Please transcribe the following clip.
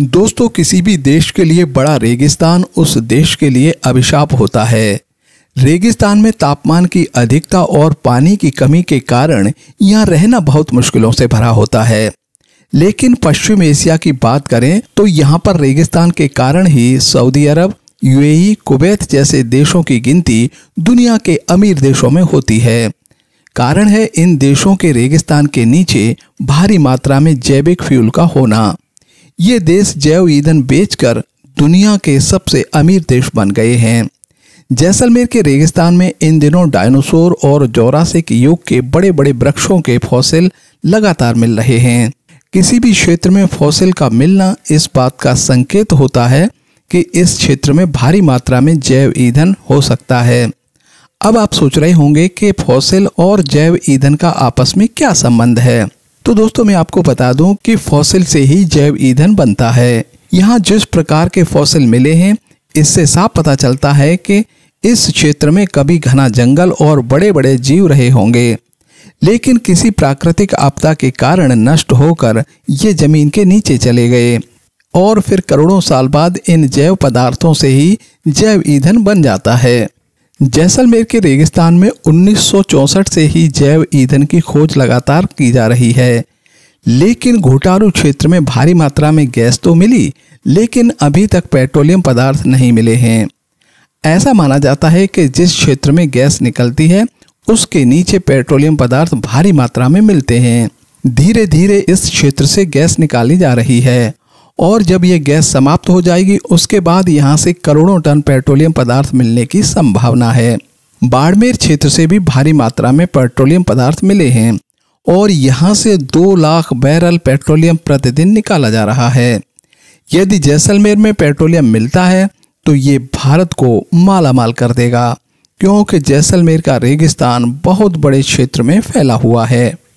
दोस्तों किसी भी देश के लिए बड़ा रेगिस्तान उस देश के लिए अभिशाप होता है रेगिस्तान में तापमान की अधिकता और पानी की कमी के कारण यहाँ रहना बहुत मुश्किलों से भरा होता है लेकिन पश्चिम एशिया की बात करें तो यहाँ पर रेगिस्तान के कारण ही सऊदी अरब यूएई, कुवैत जैसे देशों की गिनती दुनिया के अमीर देशों में होती है कारण है इन देशों के रेगिस्तान के नीचे भारी मात्रा में जैविक फ्यूल का होना ये देश जैव ईंधन बेचकर दुनिया के सबसे अमीर देश बन गए हैं जैसलमेर के रेगिस्तान में इन दिनों डायनासोर और जोरासिक युग के बड़े बड़े वृक्षों के फौसिल लगातार मिल रहे हैं किसी भी क्षेत्र में फौसिल का मिलना इस बात का संकेत होता है कि इस क्षेत्र में भारी मात्रा में जैव ईंधन हो सकता है अब आप सोच रहे होंगे कि फौसिल और जैव ईंधन का आपस में क्या संबंध है तो दोस्तों मैं आपको बता दूं कि फॉसिल से ही जैव ईंधन बनता है यहाँ जिस प्रकार के फॉसिल मिले हैं इससे साफ पता चलता है कि इस क्षेत्र में कभी घना जंगल और बड़े बड़े जीव रहे होंगे लेकिन किसी प्राकृतिक आपदा के कारण नष्ट होकर ये जमीन के नीचे चले गए और फिर करोड़ों साल बाद इन जैव पदार्थों से ही जैव ईंधन बन जाता है जैसलमेर के रेगिस्तान में 1964 से ही जैव ईंधन की खोज लगातार की जा रही है लेकिन घोटारू क्षेत्र में भारी मात्रा में गैस तो मिली लेकिन अभी तक पेट्रोलियम पदार्थ नहीं मिले हैं ऐसा माना जाता है कि जिस क्षेत्र में गैस निकलती है उसके नीचे पेट्रोलियम पदार्थ भारी मात्रा में मिलते हैं धीरे धीरे इस क्षेत्र से गैस निकाली जा रही है और जब ये गैस समाप्त हो जाएगी उसके बाद यहाँ से करोड़ों टन पेट्रोलियम पदार्थ मिलने की संभावना है बाड़मेर क्षेत्र से भी भारी मात्रा में पेट्रोलियम पदार्थ मिले हैं और यहाँ से दो लाख बैरल पेट्रोलियम प्रतिदिन निकाला जा रहा है यदि जैसलमेर में पेट्रोलियम मिलता है तो ये भारत को माला माल कर देगा क्योंकि जैसलमेर का रेगिस्तान बहुत बड़े क्षेत्र में फैला हुआ है